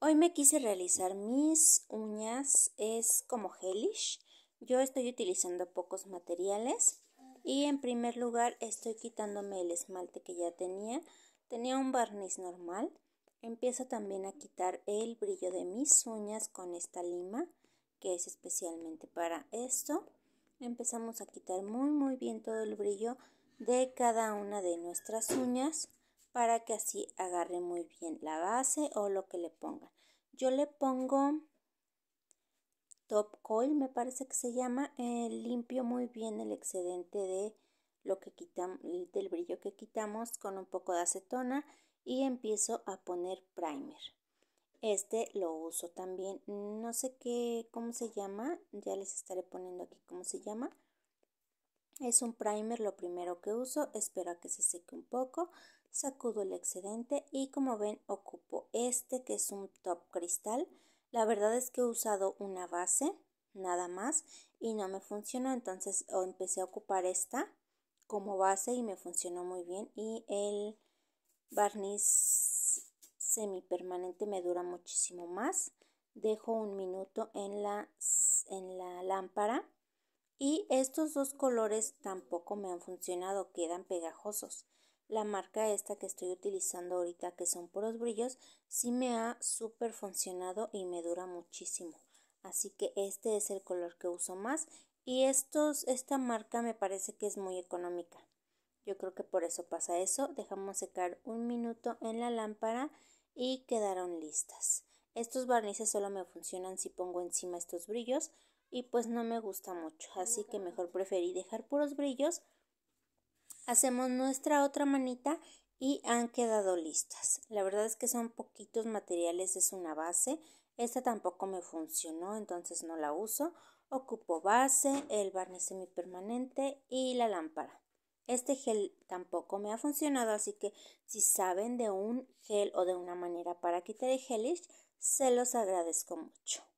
Hoy me quise realizar mis uñas, es como gelish. Yo estoy utilizando pocos materiales y en primer lugar estoy quitándome el esmalte que ya tenía. Tenía un barniz normal. Empiezo también a quitar el brillo de mis uñas con esta lima que es especialmente para esto. Empezamos a quitar muy muy bien todo el brillo de cada una de nuestras uñas para que así agarre muy bien la base o lo que le ponga Yo le pongo top coil, me parece que se llama, eh, limpio muy bien el excedente de lo que quitamos, del brillo que quitamos con un poco de acetona y empiezo a poner primer. Este lo uso también, no sé qué, cómo se llama, ya les estaré poniendo aquí cómo se llama. Es un primer lo primero que uso, espero a que se seque un poco sacudo el excedente y como ven ocupo este que es un top cristal. La verdad es que he usado una base nada más y no me funcionó, entonces empecé a ocupar esta como base y me funcionó muy bien y el barniz semipermanente me dura muchísimo más. Dejo un minuto en la, en la lámpara y estos dos colores tampoco me han funcionado, quedan pegajosos la marca esta que estoy utilizando ahorita que son puros brillos sí me ha súper funcionado y me dura muchísimo así que este es el color que uso más y estos esta marca me parece que es muy económica yo creo que por eso pasa eso dejamos secar un minuto en la lámpara y quedaron listas estos barnices solo me funcionan si pongo encima estos brillos y pues no me gusta mucho así que mejor preferí dejar puros brillos hacemos nuestra otra manita y han quedado listas. La verdad es que son poquitos materiales, es una base. Esta tampoco me funcionó, entonces no la uso. Ocupo base, el barniz semipermanente y la lámpara. Este gel tampoco me ha funcionado, así que si saben de un gel o de una manera para quitar el gelish, se los agradezco mucho.